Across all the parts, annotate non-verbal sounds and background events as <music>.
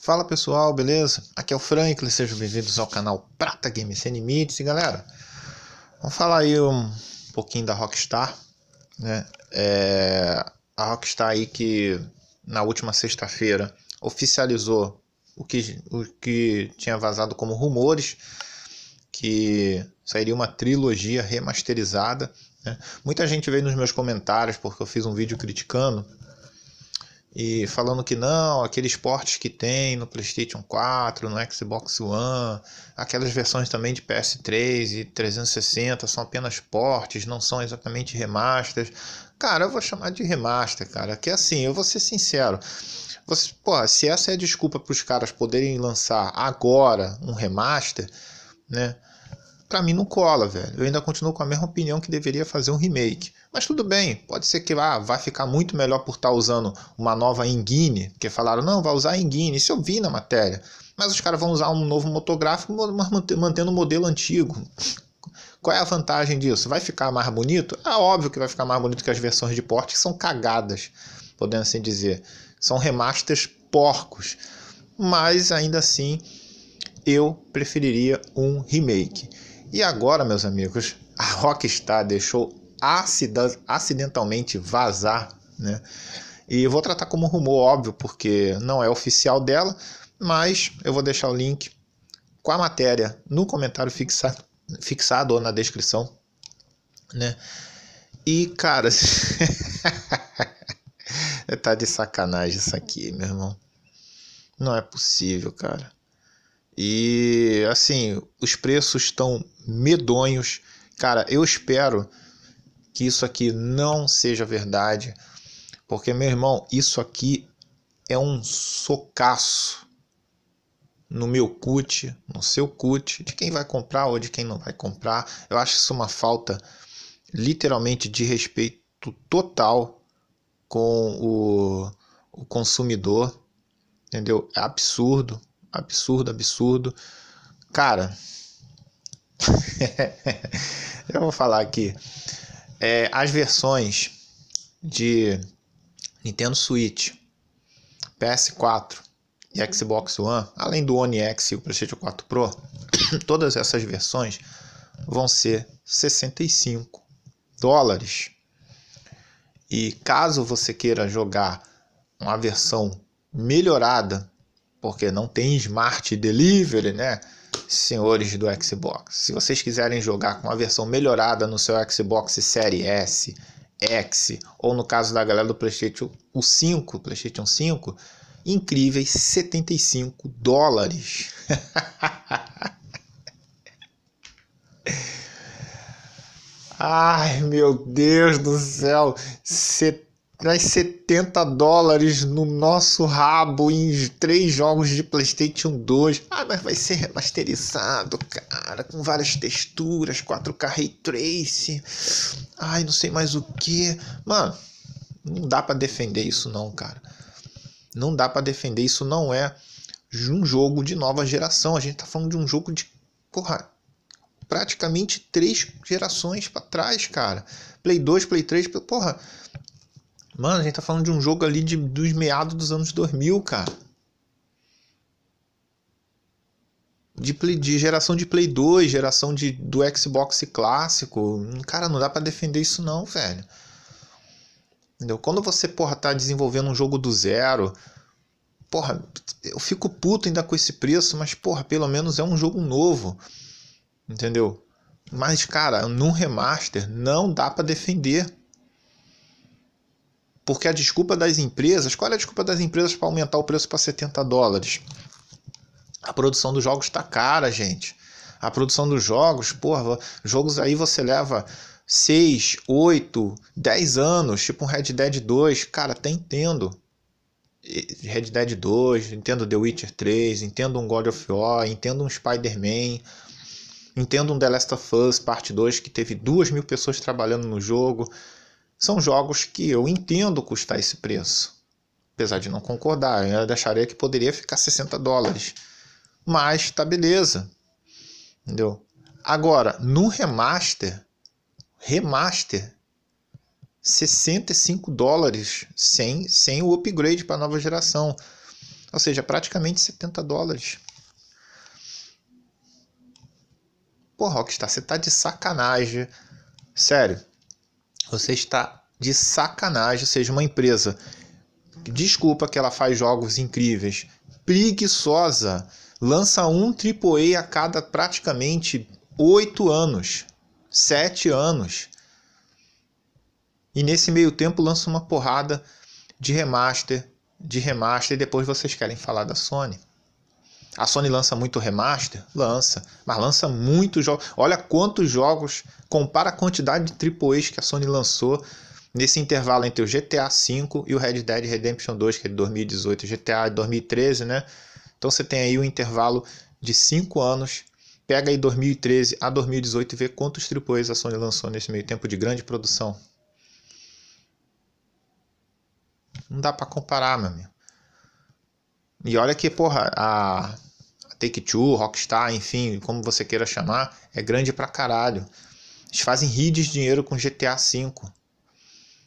Fala pessoal, beleza? Aqui é o Franklin, sejam bem-vindos ao canal Prata Game Sem Limites. E galera, vamos falar aí um pouquinho da Rockstar, né? É, a Rockstar aí que na última sexta-feira oficializou o que, o que tinha vazado como rumores, que sairia uma trilogia remasterizada. Né? Muita gente veio nos meus comentários porque eu fiz um vídeo criticando e falando que não, aqueles portes que tem no PlayStation 4, no Xbox One, aquelas versões também de PS3 e 360 são apenas portes, não são exatamente remasters. Cara, eu vou chamar de remaster, cara, que assim, eu vou ser sincero. Você, porra, se essa é a desculpa para os caras poderem lançar agora um remaster, né? para mim não cola, velho. Eu ainda continuo com a mesma opinião que deveria fazer um remake. Mas tudo bem, pode ser que ah, vai ficar muito melhor por estar tá usando uma nova engine, porque falaram, não, vai usar engine, isso eu vi na matéria. Mas os caras vão usar um novo motográfico, mas mantendo o modelo antigo. Qual é a vantagem disso? Vai ficar mais bonito? é óbvio que vai ficar mais bonito que as versões de porte, que são cagadas, podendo assim dizer. São remasters porcos. Mas ainda assim, eu preferiria um remake. E agora, meus amigos, a Rockstar deixou acidentalmente vazar, né? E vou tratar como rumor, óbvio, porque não é oficial dela, mas eu vou deixar o link com a matéria no comentário fixado, fixado ou na descrição, né? E, cara, <laughs> tá de sacanagem isso aqui, meu irmão. Não é possível, cara. E assim, os preços estão medonhos. Cara, eu espero que isso aqui não seja verdade, porque meu irmão, isso aqui é um socaço no meu cut, no seu cut, de quem vai comprar ou de quem não vai comprar. Eu acho isso uma falta literalmente de respeito total com o, o consumidor, entendeu? É absurdo absurdo, absurdo. Cara, <laughs> eu vou falar aqui. É, as versões de Nintendo Switch, PS4 e Xbox One, além do One X e o PlayStation 4 Pro, <coughs> todas essas versões vão ser 65 dólares. E caso você queira jogar uma versão melhorada porque não tem Smart Delivery, né? Senhores do Xbox, se vocês quiserem jogar com uma versão melhorada no seu Xbox Série S, X, ou no caso da galera do PlayStation o 5, PlayStation 5, incríveis 75 dólares. <laughs> Ai, meu Deus do céu! 75 traz 70 dólares no nosso rabo em três jogos de PlayStation 2. Ah, mas vai ser remasterizado, cara, com várias texturas, 4K Ray Trace. Ai, não sei mais o que. Mano, não dá para defender isso não, cara. Não dá para defender isso não é um jogo de nova geração. A gente tá falando de um jogo de porra, praticamente três gerações para trás, cara. Play 2, Play 3, porra, Mano, a gente tá falando de um jogo ali de, dos meados dos anos 2000, cara. De, play, de geração de Play 2, geração de, do Xbox clássico. Cara, não dá para defender isso não, velho. Entendeu? Quando você, porra, tá desenvolvendo um jogo do zero, porra, eu fico puto ainda com esse preço, mas, porra, pelo menos é um jogo novo. Entendeu? Mas, cara, num remaster não dá para defender. Porque a desculpa das empresas, qual é a desculpa das empresas para aumentar o preço para 70 dólares? A produção dos jogos está cara, gente. A produção dos jogos, porra, jogos aí você leva 6, 8, 10 anos, tipo um Red Dead 2, cara, até tá entendo. Red Dead 2, entendo The Witcher 3, entendo um God of War, entendo um Spider-Man, entendo um The Last of Us Parte 2 que teve duas mil pessoas trabalhando no jogo são jogos que eu entendo custar esse preço. Apesar de não concordar, eu acharia que poderia ficar 60 dólares. Mas tá beleza. Entendeu? Agora, no remaster, remaster 65 dólares sem, sem o upgrade para nova geração. Ou seja, praticamente 70 dólares. Pô, Rockstar, você tá de sacanagem. Sério. Você está de sacanagem, seja uma empresa. Desculpa que ela faz jogos incríveis. Preguiçosa. Lança um AAA a cada praticamente oito anos, sete anos. E nesse meio tempo lança uma porrada de remaster, de remaster e depois vocês querem falar da Sony. A Sony lança muito remaster? Lança, mas lança muitos jogos. Olha quantos jogos, compara a quantidade de AAAs que a Sony lançou nesse intervalo entre o GTA V e o Red Dead Redemption 2, que é de 2018, GTA de 2013, né? Então você tem aí um intervalo de 5 anos. Pega aí 2013 a 2018 e vê quantos AAAs a Sony lançou nesse meio tempo de grande produção. Não dá para comparar, meu amigo. E olha que, porra, a Take-Two, Rockstar, enfim, como você queira chamar, é grande pra caralho. Eles fazem rir de dinheiro com GTA V.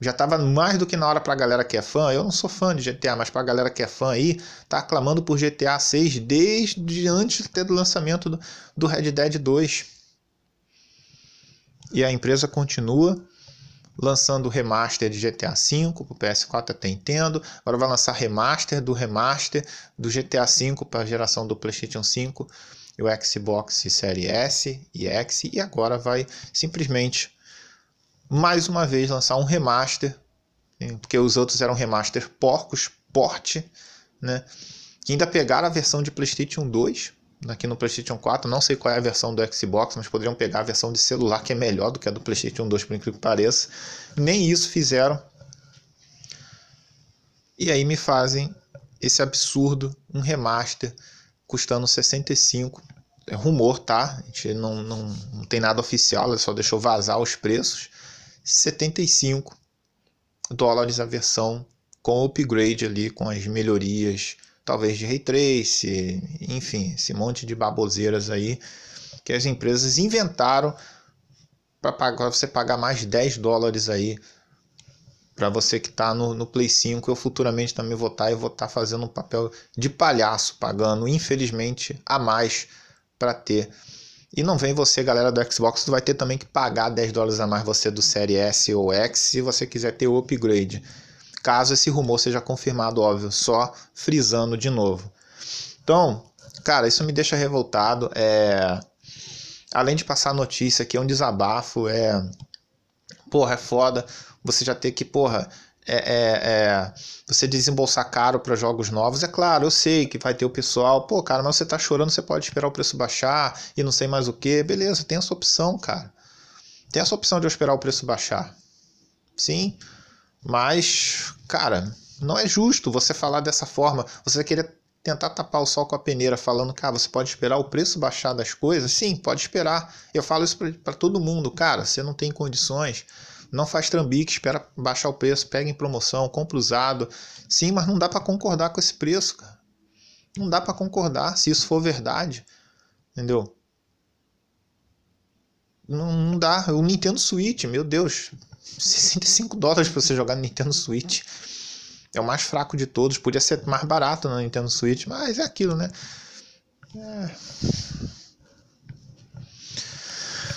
Já tava mais do que na hora pra galera que é fã. Eu não sou fã de GTA, mas pra galera que é fã aí, tá aclamando por GTA 6 desde antes até do lançamento do, do Red Dead 2. E a empresa continua lançando remaster de GTA V para o PS4 até Nintendo, agora vai lançar remaster do remaster do GTA V para a geração do PlayStation 5 e o Xbox Série S e X, e agora vai simplesmente mais uma vez lançar um remaster, né, porque os outros eram remaster porcos, porte, né? Que ainda pegaram a versão de PlayStation 2 aqui no PlayStation 4. Não sei qual é a versão do Xbox, mas poderiam pegar a versão de celular que é melhor do que a do PlayStation 2, por incrível que pareça. Nem isso fizeram. E aí me fazem esse absurdo, um remaster custando 65. É rumor, tá? A gente não, não, não tem nada oficial, só deixou vazar os preços. 75 dólares a versão com upgrade ali, com as melhorias talvez de ray trace, enfim, esse monte de baboseiras aí que as empresas inventaram para você pagar mais 10 dólares aí para você que está no, no Play 5. Eu futuramente também vou estar tá e vou estar tá fazendo um papel de palhaço, pagando, infelizmente, a mais para ter. E não vem você, galera do Xbox, tu vai ter também que pagar 10 dólares a mais você do Série S ou X se você quiser ter o upgrade caso esse rumor seja confirmado, óbvio, só frisando de novo. Então, cara, isso me deixa revoltado. É... Além de passar notícia que é um desabafo, é. Porra, é foda você já ter que, porra, é, é, é, você desembolsar caro para jogos novos. É claro, eu sei que vai ter o pessoal, pô, cara, mas você tá chorando, você pode esperar o preço baixar e não sei mais o que. Beleza, tem essa opção, cara. Tem essa opção de eu esperar o preço baixar. Sim. Mas, cara, não é justo você falar dessa forma. Você vai querer tentar tapar o sol com a peneira falando, cara, você pode esperar o preço baixar das coisas? Sim, pode esperar. Eu falo isso para todo mundo, cara, você não tem condições, não faz trambique, espera baixar o preço, pega em promoção, compra usado. Sim, mas não dá para concordar com esse preço, cara. Não dá para concordar se isso for verdade. Entendeu? Não, não dá. O Nintendo Switch, meu Deus, 65 dólares para você jogar no Nintendo Switch. É o mais fraco de todos. Podia ser mais barato na Nintendo Switch, mas é aquilo, né? É...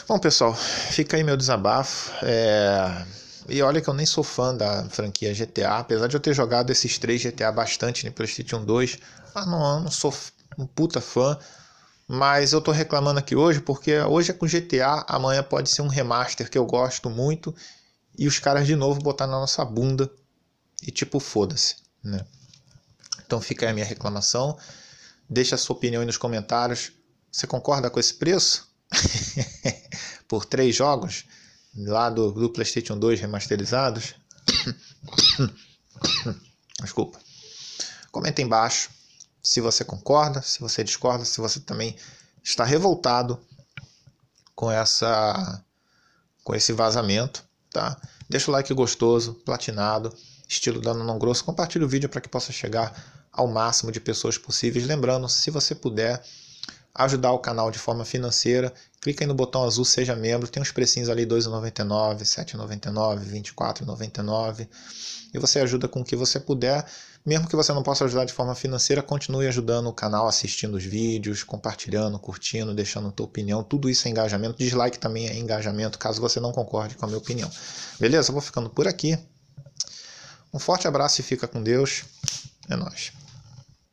Bom, pessoal, fica aí meu desabafo. É... E olha que eu nem sou fã da franquia GTA, apesar de eu ter jogado esses três GTA bastante no né, PlayStation 2, mas ah, não, não sou um puta fã. Mas eu tô reclamando aqui hoje porque hoje é com GTA, amanhã pode ser um remaster que eu gosto muito e os caras de novo botar na nossa bunda e tipo foda-se, né? Então fica aí a minha reclamação. Deixa a sua opinião aí nos comentários. Você concorda com esse preço? <laughs> Por três jogos lá do, do PlayStation 2 remasterizados? <coughs> Desculpa. Comenta embaixo se você concorda, se você discorda, se você também está revoltado com essa com esse vazamento tá? Deixa o like gostoso, platinado, estilo dando não grosso. Compartilhe o vídeo para que possa chegar ao máximo de pessoas possíveis. Lembrando, se você puder, ajudar o canal de forma financeira, clica aí no botão azul Seja Membro, tem uns precinhos ali R$ 2,99, R$ 7,99, R$ 24,99, e você ajuda com o que você puder. Mesmo que você não possa ajudar de forma financeira, continue ajudando o canal, assistindo os vídeos, compartilhando, curtindo, deixando a tua opinião. Tudo isso é engajamento. Dislike também é engajamento, caso você não concorde com a minha opinião. Beleza? Eu vou ficando por aqui. Um forte abraço e fica com Deus. É nóis.